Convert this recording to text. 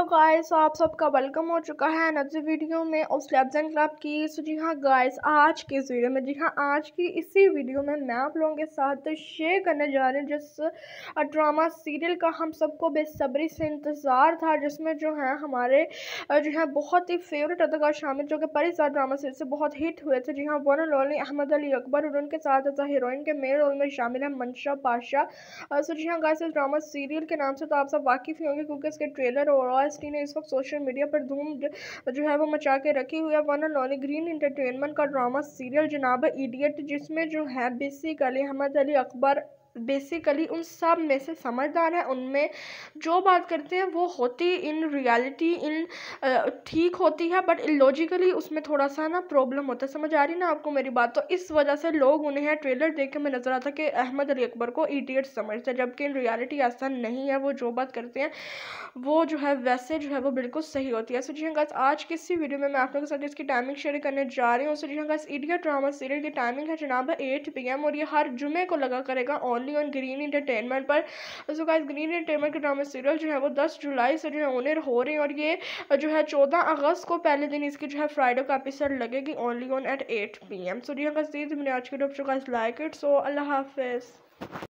hello guys आप सबका welcome हो चुका है अनदर वीडियो में और स्लैब्स एंड क्लब की सो जी हाँ गाइस आज के इस वीडियो में जी हाँ आज की इसी वीडियो में मैं आप लोगों के साथ शेयर करने जा रही हूँ जिस ड्रामा सीरियल का हम सबको बेसब्री से इंतज़ार था जिसमें जो है हमारे जो है बहुत ही फेवरेट अदाकार शामिल जो कि परिसार ड्रामा सीरियल से बहुत हिट हुए थे जी हाँ वन लोली अहमद अली अकबर और उनके साथ ऐसा हीरोइन के मेन रोल में शामिल है मंशा पाशाह सो जी हाँ गाइस इस ड्रामा सीरियल के नाम से तो आप सब वाकिफ़ ही होंगे क्योंकि इसके ट्रेलर और इंडस्ट्री ने इस वक्त सोशल मीडिया पर धूम जो है वो मचा के रखी हुई है one and only Green Entertainment का ड्रामा सीरियल जनाब इडियट जिसमें जो है बेसिकली अहमद अली अकबर बेसिकली उन सब में से समझदार है उनमें जो बात करते हैं वो होती इन रियलिटी इन ठीक होती है बट लॉजिकली उसमें थोड़ा सा ना प्रॉब्लम होता है समझ आ रही ना आपको मेरी बात तो इस वजह से लोग उन्हें ट्रेलर देख के मैं नज़र आता कि अहमद अली अकबर को ईडियट समझते हैं जबकि इन रियलिटी ऐसा नहीं है वो जो बात करते हैं वो जो है वैसे जो है वो बिल्कुल सही होती है सो जी गस हाँ आज किसी वीडियो में मैं आप लोगों के साथ इसकी टाइमिंग शेयर करने जा रही हूँ so guys Idiot drama serial की टाइमिंग है जनाब एट पी और ये हर जुमे को लगा करेगा और ओनली ऑन ग्रीन इंटरटेनमेंट पर सो गाइस ग्रीन इंटरटेनमेंट के ड्रामा सीरियल जो है वो दस जुलाई से जो है होने हो रहे हैं और ये जो है चौदह अगस्त को पहले दिन इसकी जो है फ्राइडे का एपिसोड लगेगी only on eight eight P M so जी अगर सीज मैंने आज के डॉक्टर का लाइक इट सो अल्लाह हाफिज़